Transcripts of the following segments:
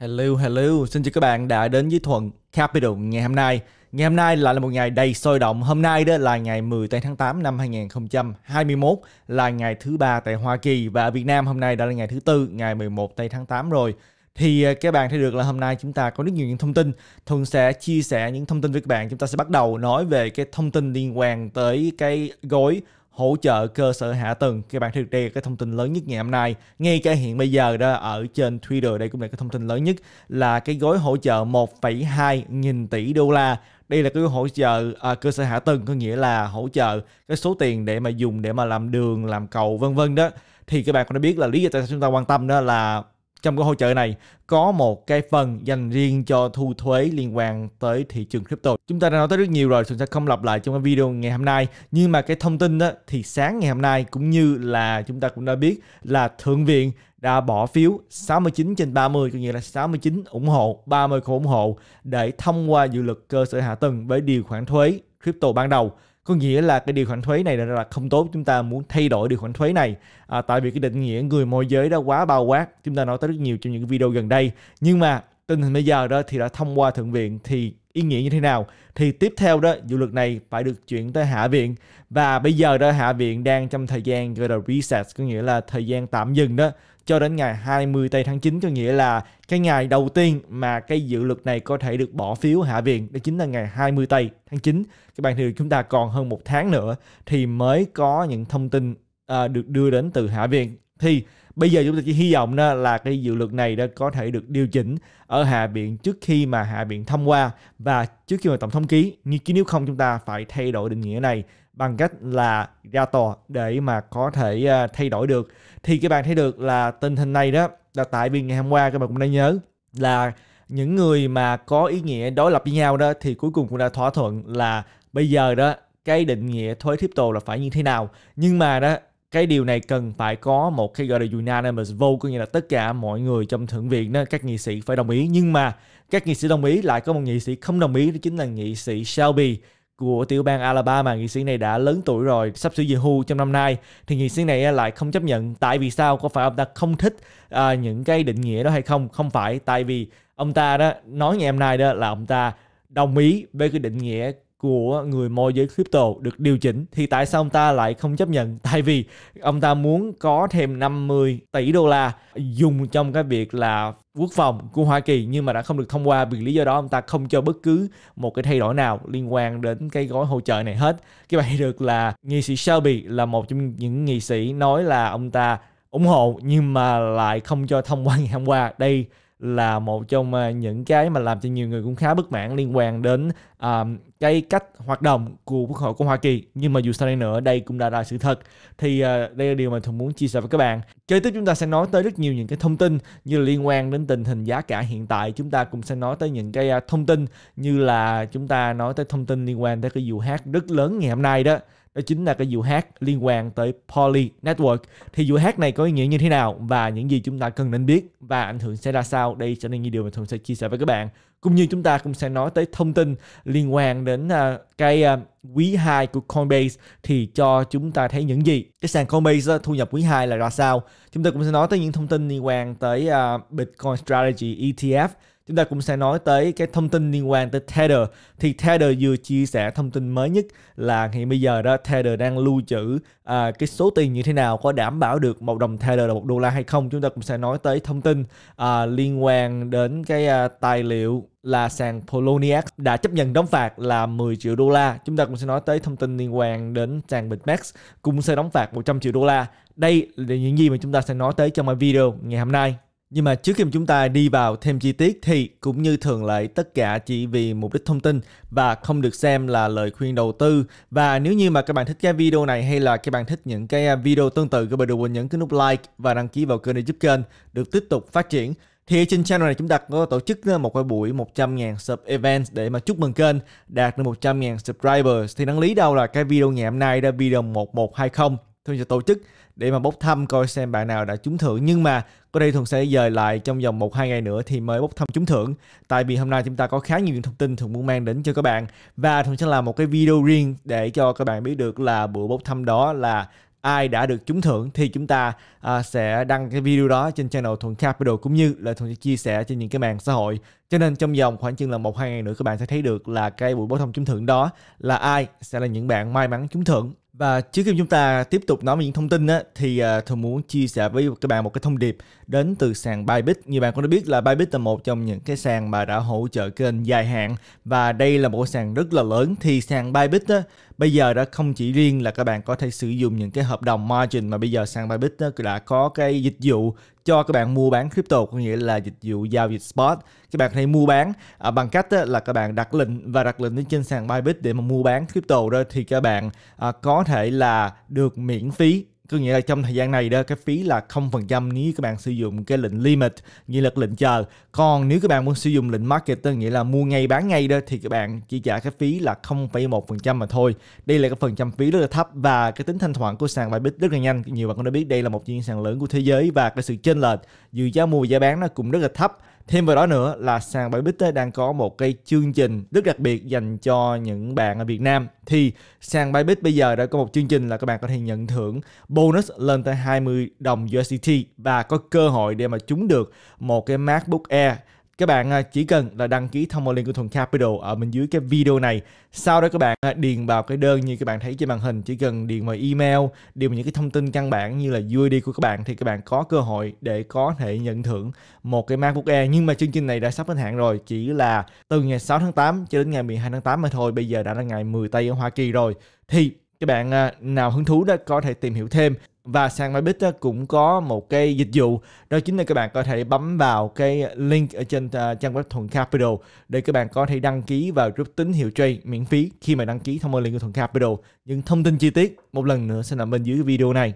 Hello, hello, xin chào các bạn đã đến với Thuận Capital ngày hôm nay. Ngày hôm nay lại là một ngày đầy sôi động. Hôm nay đó là ngày 18 tháng 8 năm 2021 là ngày thứ ba tại Hoa Kỳ và ở Việt Nam hôm nay đã là ngày thứ tư, ngày 11 tây tháng 8 rồi. Thì à, các bạn thấy được là hôm nay chúng ta có rất nhiều những thông tin. Thuận sẽ chia sẻ những thông tin với các bạn. Chúng ta sẽ bắt đầu nói về cái thông tin liên quan tới cái gói hỗ trợ cơ sở hạ tầng các bạn thực đây là cái thông tin lớn nhất ngày hôm nay ngay cả hiện bây giờ đó ở trên Twitter đây cũng là cái thông tin lớn nhất là cái gói hỗ trợ 1,2 nghìn tỷ đô la đây là cái hỗ trợ à, cơ sở hạ tầng có nghĩa là hỗ trợ cái số tiền để mà dùng để mà làm đường làm cầu vân vân đó thì các bạn cũng đã biết là lý do tại sao chúng ta quan tâm đó là trong cái hỗ trợ này có một cái phần dành riêng cho thu thuế liên quan tới thị trường crypto. Chúng ta đã nói tới rất nhiều rồi, chúng ta không lặp lại trong cái video ngày hôm nay. Nhưng mà cái thông tin đó thì sáng ngày hôm nay cũng như là chúng ta cũng đã biết là Thượng viện đã bỏ phiếu 69 trên 30, có nghĩa là 69 ủng hộ, 30 không ủng hộ để thông qua dự luật cơ sở hạ tầng với điều khoản thuế crypto ban đầu có nghĩa là cái điều khoản thuế này là không tốt chúng ta muốn thay đổi điều khoản thuế này à, tại vì cái định nghĩa người môi giới đã quá bao quát chúng ta nói tới rất nhiều trong những video gần đây nhưng mà tình hình bây giờ đó thì đã thông qua thượng viện thì ý nghĩa như thế nào thì tiếp theo đó dự luật này phải được chuyển tới hạ viện và bây giờ đó hạ viện đang trong thời gian gọi là recess có nghĩa là thời gian tạm dừng đó cho đến ngày 20 tây tháng 9 có nghĩa là cái ngày đầu tiên mà cái dự luật này có thể được bỏ phiếu hạ viện đó chính là ngày 20 tây tháng 9 các bạn thì chúng ta còn hơn một tháng nữa thì mới có những thông tin à, được đưa đến từ hạ viện thì bây giờ chúng ta chỉ hy vọng đó là cái dự luật này đã có thể được điều chỉnh ở hạ viện trước khi mà hạ viện thông qua và trước khi mà tổng thống ký như chứ nếu không chúng ta phải thay đổi định nghĩa này bằng cách là ra tòa để mà có thể à, thay đổi được thì các bạn thấy được là tình hình này đó là tại vì ngày hôm qua các bạn cũng đã nhớ là những người mà có ý nghĩa đối lập với nhau đó thì cuối cùng cũng đã thỏa thuận là bây giờ đó cái định nghĩa thuế crypto là phải như thế nào nhưng mà đó cái điều này cần phải có một cái gọi là unanimous vote có nghĩa là tất cả mọi người trong thượng viện đó các nghị sĩ phải đồng ý nhưng mà các nghị sĩ đồng ý lại có một nghị sĩ không đồng ý đó chính là nghị sĩ Shelby của tiểu bang Alabama, nghị sĩ này đã lớn tuổi rồi, sắp sửa về hưu trong năm nay, thì nghị sĩ này lại không chấp nhận. Tại vì sao? Có phải ông ta không thích à, những cái định nghĩa đó hay không? Không phải, tại vì ông ta đó nói ngày hôm nay đó là ông ta đồng ý với cái định nghĩa của người môi giới crypto được điều chỉnh thì tại sao ông ta lại không chấp nhận? Tại vì ông ta muốn có thêm 50 tỷ đô la dùng trong cái việc là quốc phòng của Hoa Kỳ nhưng mà đã không được thông qua vì lý do đó ông ta không cho bất cứ một cái thay đổi nào liên quan đến cái gói hỗ trợ này hết. Cái vậy được là nghị sĩ Shelby là một trong những nghị sĩ nói là ông ta ủng hộ nhưng mà lại không cho thông qua ngày hôm qua đây là một trong à, những cái mà làm cho nhiều người cũng khá bất mãn liên quan đến um, cái cách hoạt động của Quốc hội của Hoa Kỳ. Nhưng mà dù sao đây nữa, đây cũng đã là sự thật. Thì uh, đây là điều mà Thuận muốn chia sẻ với các bạn. Kế tiếp chúng ta sẽ nói tới rất nhiều những cái thông tin như là liên quan đến tình hình giá cả hiện tại. Chúng ta cũng sẽ nói tới những cái thông tin như là chúng ta nói tới thông tin liên quan tới cái vụ hát rất lớn ngày hôm nay đó đó chính là cái vụ hát liên quan tới Poly Network. Thì vụ hát này có ý nghĩa như thế nào và những gì chúng ta cần nên biết và ảnh hưởng sẽ ra sao? Đây sẽ là những điều mà Thuận sẽ chia sẻ với các bạn. Cũng như chúng ta cũng sẽ nói tới thông tin liên quan đến uh, cái uh, quý 2 của Coinbase thì cho chúng ta thấy những gì. Cái sàn Coinbase uh, thu nhập quý 2 là ra sao? Chúng ta cũng sẽ nói tới những thông tin liên quan tới uh, Bitcoin Strategy ETF chúng ta cũng sẽ nói tới cái thông tin liên quan tới Tether thì Tether vừa chia sẻ thông tin mới nhất là hiện bây giờ đó Tether đang lưu trữ à, cái số tiền như thế nào có đảm bảo được một đồng Tether là một đô la hay không chúng ta cũng sẽ nói tới thông tin à, liên quan đến cái à, tài liệu là sàn Poloniex đã chấp nhận đóng phạt là 10 triệu đô la. Chúng ta cũng sẽ nói tới thông tin liên quan đến sàn Bitmax cũng sẽ đóng phạt 100 triệu đô la. Đây là những gì mà chúng ta sẽ nói tới trong video ngày hôm nay. Nhưng mà trước khi chúng ta đi vào thêm chi tiết thì cũng như thường lệ tất cả chỉ vì mục đích thông tin và không được xem là lời khuyên đầu tư. Và nếu như mà các bạn thích cái video này hay là các bạn thích những cái video tương tự các bạn đừng quên nhấn cái nút like và đăng ký vào kênh để giúp kênh được tiếp tục phát triển. Thì trên channel này chúng ta có tổ chức ờ, một cái buổi 100.000 sub events để mà chúc mừng kênh đạt được 100.000 subscribers. Thì đáng lý đâu là cái video ngày hôm nay đã video 1120 thường sẽ tổ chức để mà bốc thăm coi xem bạn nào đã trúng thưởng nhưng mà có đây thường sẽ dời lại trong vòng một hai ngày nữa thì mới bốc thăm trúng thưởng tại vì hôm nay chúng ta có khá nhiều những thông tin thường muốn mang đến cho các bạn và thường sẽ làm một cái video riêng để cho các bạn biết được là bữa bốc thăm đó là ai đã được trúng thưởng thì chúng ta à, sẽ đăng cái video đó trên channel Thuận Capital cũng như là Thuận sẽ chia sẻ trên những cái mạng xã hội. Cho nên trong vòng khoảng chừng là một hai ngày nữa các bạn sẽ thấy được là cái buổi bốc thăm trúng thưởng đó là ai sẽ là những bạn may mắn trúng thưởng và trước khi chúng ta tiếp tục nói về những thông tin á, thì uh, à, tôi muốn chia sẻ với các bạn một cái thông điệp đến từ sàn Bybit. Như bạn cũng đã biết là Bybit là một trong những cái sàn mà đã hỗ trợ kênh dài hạn và đây là một sàn rất là lớn. Thì sàn Bybit á, bây giờ đã không chỉ riêng là các bạn có thể sử dụng những cái hợp đồng margin mà bây giờ sàn Bybit á, đã có cái dịch vụ cho các bạn mua bán crypto có nghĩa là dịch vụ giao dịch spot các bạn hãy mua bán à, bằng cách á, là các bạn đặt lệnh và đặt lệnh lên trên sàn Bybit để mà mua bán crypto đó thì các bạn à, có thể là được miễn phí cứ nghĩa là trong thời gian này đó cái phí là 0% nếu các bạn sử dụng cái lệnh limit nghĩa là lệnh chờ còn nếu các bạn muốn sử dụng lệnh market tức nghĩa là mua ngay bán ngay đó thì các bạn chỉ trả cái phí là 0,1% mà thôi đây là cái phần trăm phí rất là thấp và cái tính thanh khoản của sàn Bybit rất là nhanh nhiều bạn cũng đã biết đây là một chuyên sàn lớn của thế giới và cái sự chênh lệch giữa giá mua và giá bán nó cũng rất là thấp thêm vào đó nữa là sàn Bybit đang có một cái chương trình rất đặc biệt dành cho những bạn ở Việt Nam thì sàn Bybit bây giờ đã có một chương trình là các bạn có thể nhận thưởng bonus lên tới 20 đồng USDT và có cơ hội để mà trúng được một cái MacBook Air các bạn à, chỉ cần là đăng ký thông qua link của Thuần Capital ở bên dưới cái video này. Sau đó các bạn à, điền vào cái đơn như các bạn thấy trên màn hình, chỉ cần điền vào email, điền vào những cái thông tin căn bản như là UID của các bạn thì các bạn có cơ hội để có thể nhận thưởng một cái MacBook Air. Nhưng mà chương trình này đã sắp hết hạn rồi, chỉ là từ ngày 6 tháng 8 cho đến ngày 12 tháng 8 mà thôi. Bây giờ đã là ngày 10 Tây ở Hoa Kỳ rồi. Thì các bạn à, nào hứng thú đó có thể tìm hiểu thêm và sàn Bybit cũng có một cái dịch vụ đó chính là các bạn có thể bấm vào cái link ở trên ờ, trang web Thuận Capital để các bạn có thể đăng ký vào group tín hiệu trade miễn phí khi mà đăng ký thông qua link của Thuận Capital. Những thông tin chi tiết một lần nữa sẽ nằm bên dưới video này.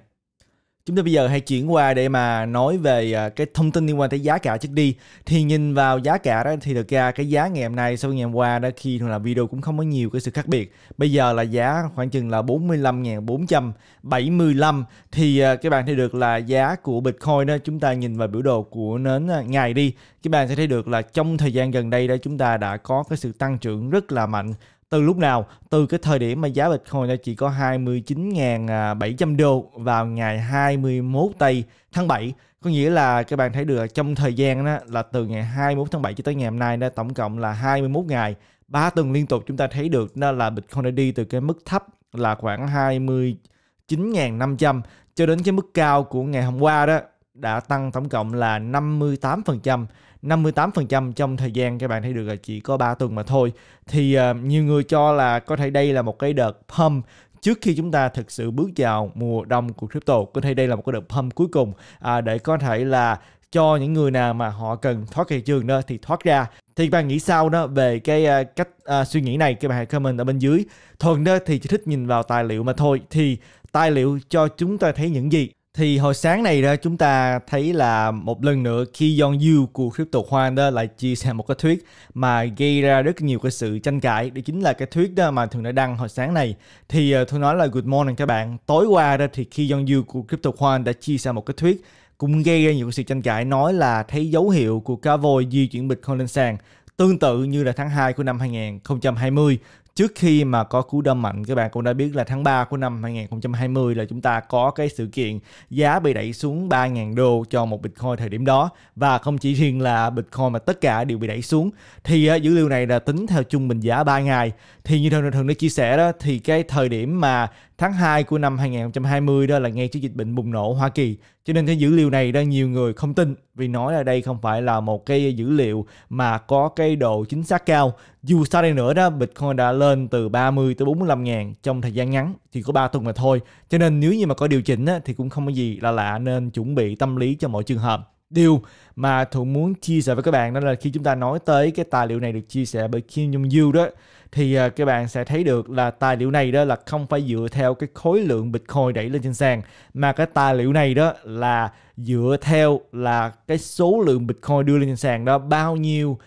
Chúng ta bây giờ hãy chuyển qua để mà nói về à, cái thông tin liên quan tới giá cả trước đi. Thì nhìn vào giá cả đó thì thực ra cái giá ngày hôm nay sau ngày hôm qua đó khi là video cũng không có nhiều cái sự khác biệt. Bây giờ là giá khoảng chừng là 45.475 thì à, các bạn thấy được là giá của Bitcoin đó chúng ta nhìn vào biểu đồ của nến à, ngày đi. Các bạn sẽ thấy được là trong thời gian gần đây đó chúng ta đã có cái sự tăng trưởng rất là mạnh từ lúc nào từ cái thời điểm mà giá Bitcoin đã chỉ có 29.700 đô vào ngày 21 tây tháng 7 có nghĩa là các bạn thấy được trong thời gian đó là từ ngày 21 tháng 7 cho tới ngày hôm nay đó tổng cộng là 21 ngày 3 tuần liên tục chúng ta thấy được đó là Bitcoin đã đi từ cái mức thấp là khoảng 29.500 cho đến cái mức cao của ngày hôm qua đó đã tăng tổng cộng là 58% 58% trong thời gian các bạn thấy được là chỉ có 3 tuần mà thôi. Thì uh, nhiều người cho là có thể đây là một cái đợt pump trước khi chúng ta thực sự bước vào mùa đông của crypto có thể đây là một cái đợt pump cuối cùng à, để có thể là cho những người nào mà họ cần thoát thị trường đó thì thoát ra thì các bạn nghĩ sao đó về cái uh, cách uh, suy nghĩ này các bạn hãy comment ở bên dưới thuần đó thì chỉ thích nhìn vào tài liệu mà thôi thì tài liệu cho chúng ta thấy những gì thì hồi sáng này ra chúng ta thấy là một lần nữa khi Yong Yu của Crypto Hoan đó lại chia sẻ một cái thuyết mà gây ra rất nhiều cái sự tranh cãi. Đó chính là cái thuyết đó mà Thường đã đăng hồi sáng này. Thì uh, tôi nói là good morning các bạn. Tối qua đó thì khi Yong Yu của Crypto Hoan đã chia sẻ một cái thuyết cũng gây ra nhiều sự tranh cãi nói là thấy dấu hiệu của cá voi di chuyển bịch Bitcoin lên sàn tương tự như là tháng 2 của năm 2020 trước khi mà có cú đâm mạnh các bạn cũng đã biết là tháng 3 của năm 2020 là chúng ta có cái sự kiện giá bị đẩy xuống 3.000 đô cho một Bitcoin thời điểm đó và không chỉ riêng là Bitcoin mà tất cả đều bị đẩy xuống thì uh, dữ liệu này là tính theo trung bình giá 3 ngày thì như thường thường đã chia sẻ đó thì cái thời điểm mà tháng 2 của năm 2020 đó là ngay trước dịch bệnh bùng nổ Hoa Kỳ cho nên cái dữ liệu này đang nhiều người không tin vì nói là đây không phải là một cái dữ liệu mà có cái độ chính xác cao dù sao đây nữa đó Bitcoin đã lên từ 30 tới 45 ngàn trong thời gian ngắn chỉ có 3 tuần mà thôi cho nên nếu như mà có điều chỉnh á, thì cũng không có gì là lạ nên chuẩn bị tâm lý cho mọi trường hợp điều mà Thuận muốn chia sẻ với các bạn đó là khi chúng ta nói tới cái tài liệu này được chia sẻ bởi Kim Jong Yu đó thì à, các bạn sẽ thấy được là tài liệu này đó là không phải dựa theo cái khối lượng Bitcoin đẩy lên trên sàn mà cái tài liệu này đó là dựa theo là cái số lượng Bitcoin đưa lên trên sàn đó bao nhiêu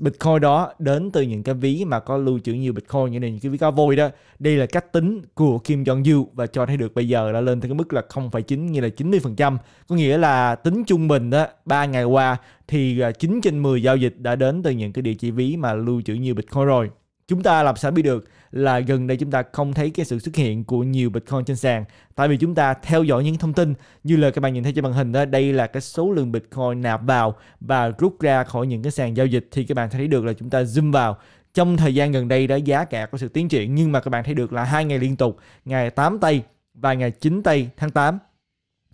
Bitcoin đó đến từ những cái ví mà có lưu trữ nhiều Bitcoin như này những cái ví cá vôi đó. Đây là cách tính của Kim Jong Il và cho thấy được bây giờ đã lên tới cái mức là 0,9 như là 90%. Có nghĩa là tính trung bình đó 3 ngày qua thì 9 à, trên 10 giao dịch đã đến từ những cái địa chỉ ví mà lưu trữ nhiều Bitcoin rồi chúng ta làm sao biết được là gần đây chúng ta không thấy cái sự xuất hiện của nhiều Bitcoin trên sàn tại vì chúng ta theo dõi những thông tin như là các bạn nhìn thấy trên màn hình đó đây là cái số lượng Bitcoin nạp vào và rút ra khỏi những cái sàn giao dịch thì các bạn thấy được là chúng ta zoom vào trong thời gian gần đây đã giá cả có sự tiến triển nhưng mà các bạn thấy được là hai ngày liên tục ngày 8 tây và ngày 9 tây tháng 8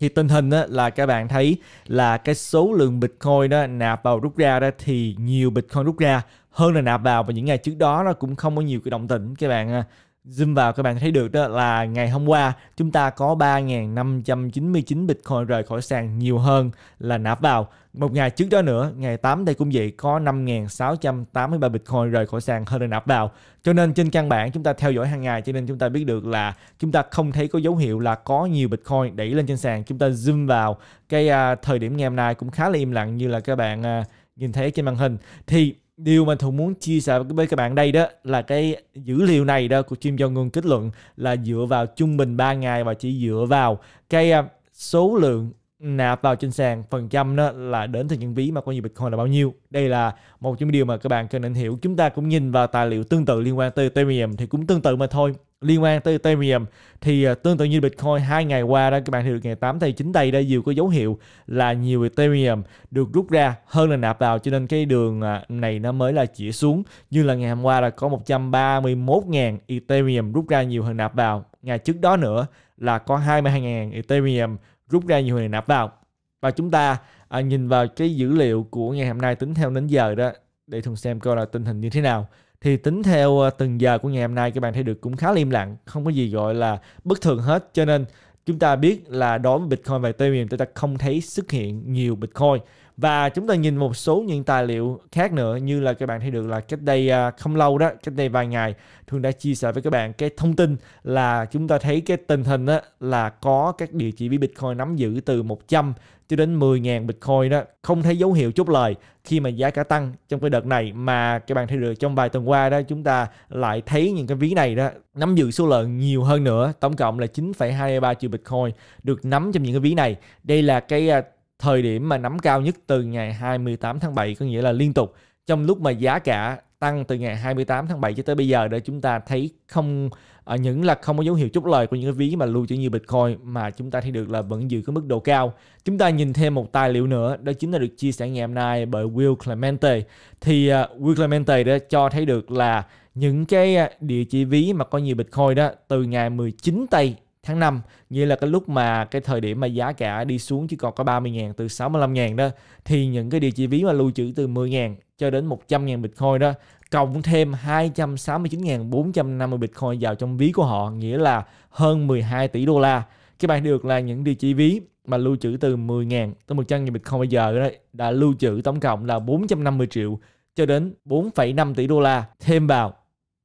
thì tình hình đó là các bạn thấy là cái số lượng Bitcoin đó nạp vào rút ra đó thì nhiều Bitcoin rút ra hơn là nạp vào và những ngày trước đó nó cũng không có nhiều cái động tĩnh các bạn à, zoom vào các bạn thấy được đó là ngày hôm qua chúng ta có 3.599 Bitcoin rời khỏi sàn nhiều hơn là nạp vào. Một ngày trước đó nữa, ngày 8 đây cũng vậy có 5.683 Bitcoin rời khỏi sàn hơn là nạp vào. Cho nên trên căn bản chúng ta theo dõi hàng ngày cho nên chúng ta biết được là chúng ta không thấy có dấu hiệu là có nhiều Bitcoin đẩy lên trên sàn. Chúng ta zoom vào cái uh, thời điểm ngày hôm nay cũng khá là im lặng như là các bạn uh, nhìn thấy trên màn hình thì điều mà thường muốn chia sẻ với các bạn đây đó là cái dữ liệu này đó của chuyên gia ngôn kết luận là dựa vào trung bình 3 ngày và chỉ dựa vào cái à, số lượng nạp vào trên sàn phần trăm đó là đến từ những ví mà có nhiều bitcoin là bao nhiêu đây là một trong những điều mà các bạn cần nên hiểu chúng ta cũng nhìn vào tài liệu tương tự liên quan tới Ethereum thì cũng tương tự mà thôi liên quan tới Ethereum thì à, tương tự như Bitcoin hai ngày qua đó các bạn thì được ngày 8 tây 9 tây đã nhiều có dấu hiệu là nhiều Ethereum được rút ra hơn là nạp vào cho nên cái đường à, này nó mới là chỉ xuống như là ngày hôm qua là có 131.000 Ethereum rút ra nhiều hơn nạp vào ngày trước đó nữa là có 22.000 Ethereum rút ra nhiều hơn nạp vào và chúng ta à, nhìn vào cái dữ liệu của ngày hôm nay tính theo đến giờ đó để thùng xem coi là tình hình như thế nào thì tính theo ờ, từng giờ của ngày hôm nay các bạn thấy được cũng khá im lặng không có gì gọi là bất thường hết cho nên chúng ta biết là đối với Bitcoin và Ethereum chúng ta không thấy xuất hiện nhiều Bitcoin và chúng ta nhìn một số những tài liệu khác nữa như là các bạn thấy được là cách đây ờ, không lâu đó cách đây vài ngày thường đã chia sẻ với các bạn cái thông tin là chúng ta thấy cái tình hình đó là có các địa chỉ ví Bitcoin nắm giữ từ 100 cho đến 10.000 Bitcoin đó không thấy dấu hiệu chút lời khi mà giá cả tăng trong cái đợt này mà các bạn thấy được trong vài tuần qua đó chúng ta lại thấy những cái ví này đó nắm giữ số lượng nhiều hơn nữa tổng cộng là 9,23 triệu Bitcoin được nắm trong những cái ví này đây là cái à, thời điểm mà nắm cao nhất từ ngày 28 tháng 7 có nghĩa là liên tục trong lúc mà giá cả tăng từ ngày 28 tháng 7 cho tới bây giờ để chúng ta thấy không ở à, những là không có dấu hiệu chút lời của những cái ví mà lưu trữ nhiều Bitcoin mà chúng ta thấy được là vẫn giữ cái mức độ cao. Chúng ta nhìn thêm một tài liệu nữa đó chính là được chia sẻ ngày hôm nay bởi Will Clemente. Thì uh, Will Clemente đã cho thấy được là những cái à, địa chỉ ví mà có nhiều Bitcoin đó từ ngày 19 tây tháng 5 như là cái lúc mà cái thời điểm mà giá cả đi xuống chỉ còn có 30 ngàn từ 65 ngàn đó thì những cái địa chỉ ví mà lưu trữ từ 10 ngàn cho đến 100.000 Bitcoin đó cộng thêm 269.450 Bitcoin vào trong ví của họ nghĩa là hơn 12 tỷ đô la các bạn được là những địa chỉ ví mà lưu trữ từ 10.000 tới 100.000 Bitcoin bây giờ đó đã lưu trữ tổng cộng là 450 triệu cho đến 4,5 tỷ đô la thêm vào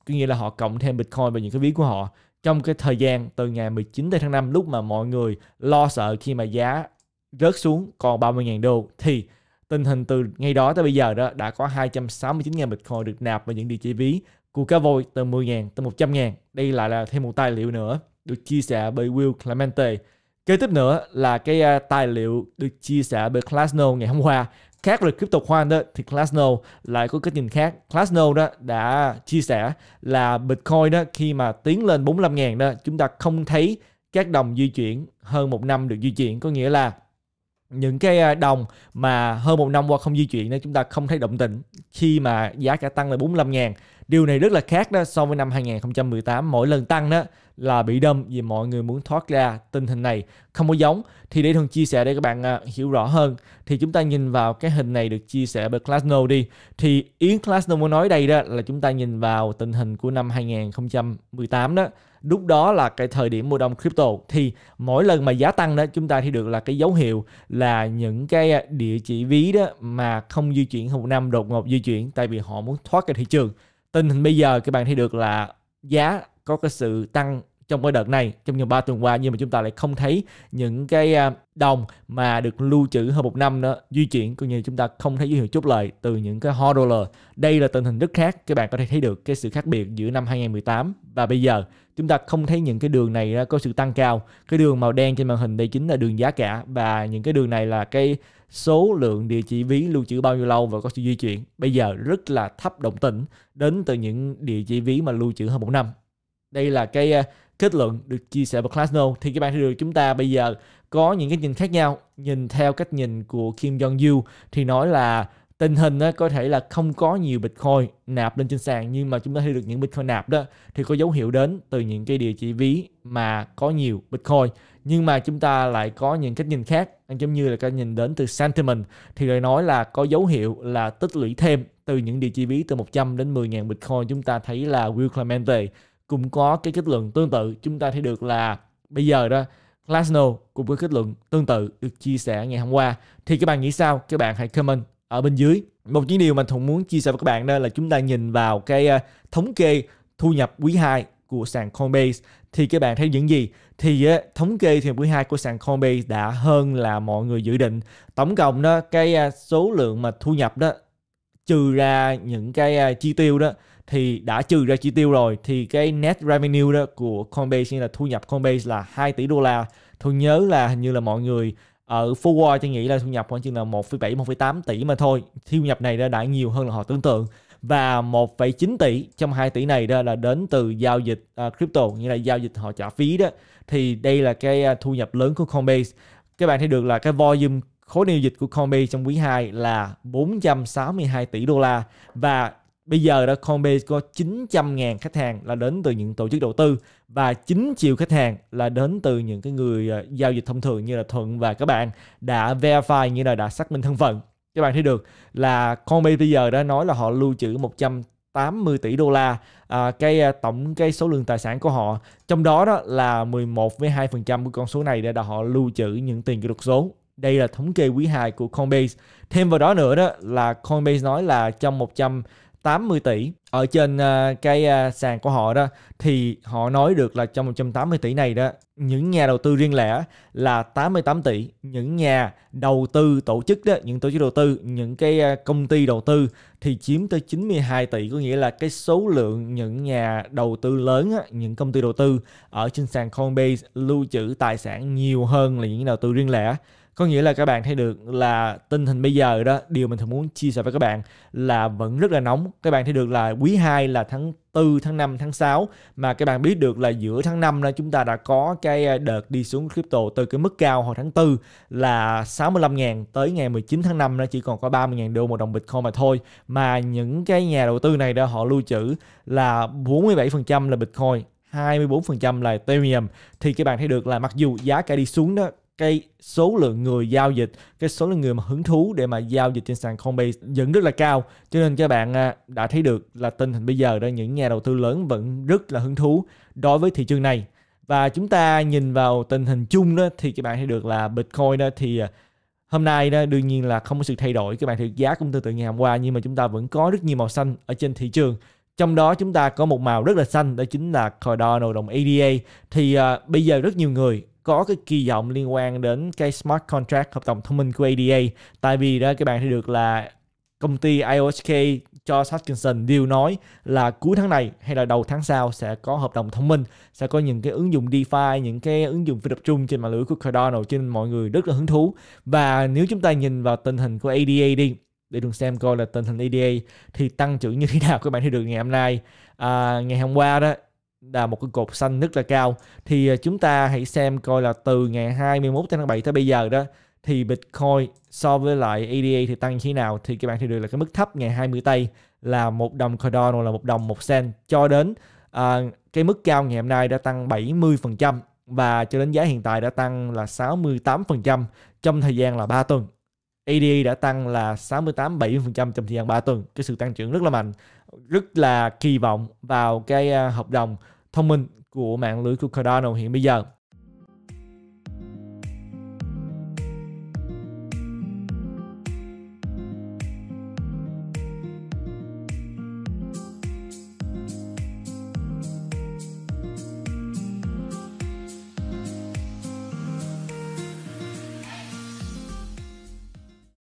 có nghĩa là họ cộng thêm Bitcoin vào những cái ví của họ trong cái thời gian từ ngày 19 tháng 5 lúc mà mọi người lo sợ khi mà giá rớt xuống còn 30.000 đô thì Tình hình từ ngay đó tới bây giờ đó đã có 269.000 Bitcoin được nạp vào những địa chỉ ví của cá voi từ 10.000 tới 100.000. Đây lại là thêm một tài liệu nữa được chia sẻ bởi Will Clemente. Kế tiếp nữa là cái à, tài liệu được chia sẻ bởi Glassnode ngày hôm qua. Khác với Crypto Khoan đó thì Glassnode lại có cái nhìn khác. Glassnode đó đã chia sẻ là Bitcoin đó khi mà tiến lên 45.000 đó chúng ta không thấy các đồng di chuyển hơn một năm được di chuyển có nghĩa là những cái đồng mà hơn một năm qua không di chuyển nên chúng ta không thấy động tĩnh khi mà giá cả tăng là 45 ngàn Điều này rất là khác đó so với năm 2018 mỗi lần tăng đó là bị đâm vì mọi người muốn thoát ra tình hình này không có giống. Thì để Thuần chia sẻ để các bạn à, hiểu rõ hơn thì chúng ta nhìn vào cái hình này được chia sẻ bởi Klasno đi. Thì Yến Klasno muốn nói đây đó là chúng ta nhìn vào tình hình của năm 2018 đó lúc đó là cái thời điểm mua đông crypto thì mỗi lần mà giá tăng đó chúng ta thì được là cái dấu hiệu là những cái à, địa chỉ ví đó mà không di chuyển một năm đột ngột di chuyển tại vì họ muốn thoát cái thị trường tình hình bây giờ các bạn thấy được là giá có cái sự tăng trong cái đợt này trong vòng 3 tuần qua nhưng mà chúng ta lại không thấy những cái à, đồng mà được lưu trữ hơn một năm nữa di chuyển cũng như chúng ta không thấy dấu hiệu chút lợi từ những cái hodler đây là tình hình rất khác các bạn có thể thấy được cái sự khác biệt giữa năm 2018 và bây giờ chúng ta không thấy những cái đường này có sự tăng cao cái đường màu đen trên màn hình đây chính là đường giá cả và những cái đường này là cái số lượng địa chỉ ví lưu trữ bao nhiêu lâu và có sự di chuyển bây giờ rất là thấp động tĩnh đến từ những địa chỉ ví mà lưu trữ hơn một năm đây là cái ờ, kết luận được chia sẻ bởi Classno thì các bạn thấy được chúng ta bây giờ có những cái nhìn khác nhau nhìn theo cách nhìn của Kim Jong U thì nói là tình hình đó có thể là không có nhiều bitcoin nạp lên trên sàn nhưng mà chúng ta thấy được những bitcoin nạp đó thì có dấu hiệu đến từ những cái địa chỉ ví mà có nhiều bitcoin nhưng mà chúng ta lại có những cách nhìn khác giống như là cái nhìn đến từ sentiment thì lại nói là có dấu hiệu là tích lũy thêm từ những địa chỉ ví từ 100 đến 10.000 bitcoin chúng ta thấy là Will Clemente cũng có cái kết luận tương tự chúng ta thấy được là bây giờ đó Glasnow cũng có kết luận tương tự được chia sẻ ngày hôm qua thì các bạn nghĩ sao các bạn hãy comment ở bên dưới một những điều mà thùng muốn chia sẻ với các bạn đó là chúng ta nhìn vào cái ờ, thống kê thu nhập quý 2 của sàn Coinbase thì các bạn thấy những gì thì ờ, thống kê thì quý 2 của sàn Coinbase đã hơn là mọi người dự định tổng cộng đó cái ờ, số lượng mà thu nhập đó trừ ra những cái chi tiêu đó thì đã trừ ra chi tiêu rồi thì cái net revenue đó của Coinbase như là thu nhập Coinbase là 2 tỷ đô la. Tôi nhớ là hình như là mọi người ở forward tôi nghĩ là thu nhập khoảng chừng là 1,7 1,8 tỷ mà thôi. Thu nhập này đã, đã nhiều hơn là họ tưởng tượng và 1,9 tỷ trong 2 tỷ này đó là đến từ giao dịch uh, crypto như là giao dịch họ trả phí đó thì đây là cái à, thu nhập lớn của Coinbase. Các bạn thấy được là cái volume khối giao dịch của Coinbase trong quý 2 là 462 tỷ đô la và Bây giờ đó Coinbase có 900.000 khách hàng là đến từ những tổ chức đầu tư và 9 triệu khách hàng là đến từ những cái người ờ, giao dịch thông thường như là Thuận và các bạn đã verify như là đã xác minh thân phận. Các bạn thấy được là Coinbase bây giờ đã nói là họ lưu trữ 100 80 tỷ đô la à, cái ờ, tổng cái số lượng tài sản của họ trong đó đó là 11,2% của con số này để họ lưu trữ những tiền kỹ thuật số đây là thống kê quý 2 của Coinbase thêm vào đó nữa đó là Coinbase nói là trong 100 80 tỷ ở trên ờ, cái ờ, sàn của họ đó thì họ nói được là trong 180 tỷ này đó những nhà đầu tư riêng lẻ là 88 tỷ những nhà đầu tư tổ chức đó những tổ chức đầu tư những cái ờ, công ty đầu tư thì chiếm tới 92 tỷ có nghĩa là cái số lượng những nhà đầu tư lớn á, những công ty đầu tư ở trên sàn Coinbase lưu trữ tài sản nhiều hơn là những nhà đầu tư riêng lẻ có nghĩa là các bạn thấy được là tình hình bây giờ đó điều mình thường muốn chia sẻ với các bạn là vẫn rất là nóng các bạn thấy được là quý 2 là tháng 4, tháng 5, tháng 6 mà các bạn biết được là giữa tháng 5 là chúng ta đã có cái à, đợt đi xuống crypto từ cái mức cao hồi tháng 4 là 65.000 tới ngày 19 tháng 5 nó chỉ còn có 30.000 đô một đồng Bitcoin mà thôi mà những cái nhà đầu tư này đó họ lưu trữ là 47% là Bitcoin 24% là Ethereum thì các bạn thấy được là mặc dù giá cả đi xuống đó cái số lượng người giao dịch, cái số lượng người mà hứng thú để mà giao dịch trên sàn Coinbase vẫn rất là cao. Cho nên các bạn à, đã thấy được là tình hình bây giờ đó những nhà đầu tư lớn vẫn rất là hứng thú đối với thị trường này. Và chúng ta nhìn vào tình hình chung đó thì các bạn thấy được là Bitcoin đó thì à, hôm nay đó đương nhiên là không có sự thay đổi các bạn thấy giá cũng tương tự ngày hôm qua nhưng mà chúng ta vẫn có rất nhiều màu xanh ở trên thị trường trong đó chúng ta có một màu rất là xanh đó chính là Cardano đồng ADA thì uh, bây giờ rất nhiều người có cái kỳ vọng liên quan đến cái smart contract hợp đồng thông minh của ADA tại vì đó các bạn thấy được là công ty IOHK cho Hutchinson điều nói là cuối tháng này hay là đầu tháng sau sẽ có hợp đồng thông minh, sẽ có những cái ứng dụng DeFi, những cái ứng dụng phi tập trung trên mạng lưới của Cardano trên mọi người rất là hứng thú. Và nếu chúng ta nhìn vào tình hình của ADA đi, để đừng xem coi là tình hình ADA thì tăng trưởng như thế nào các bạn thấy được ngày hôm nay. À, ngày hôm qua đó là một cái cột xanh rất là cao thì à, chúng ta hãy xem coi là từ ngày 21 tháng 7 tới bây giờ đó thì Bitcoin so với lại ADA thì tăng như thế nào thì các bạn thấy được là cái mức thấp ngày 20 tây là một đồng cardano là một đồng một sen cho đến à, cái mức cao ngày hôm nay đã tăng 70% và cho đến giá hiện tại đã tăng là 68% trong thời gian là 3 tuần ADA đã tăng là 68 70% trong thời gian 3 tuần. Cái sự tăng trưởng rất là mạnh, rất là kỳ vọng vào cái à, hợp đồng thông minh của mạng lưới của Cardano hiện bây giờ.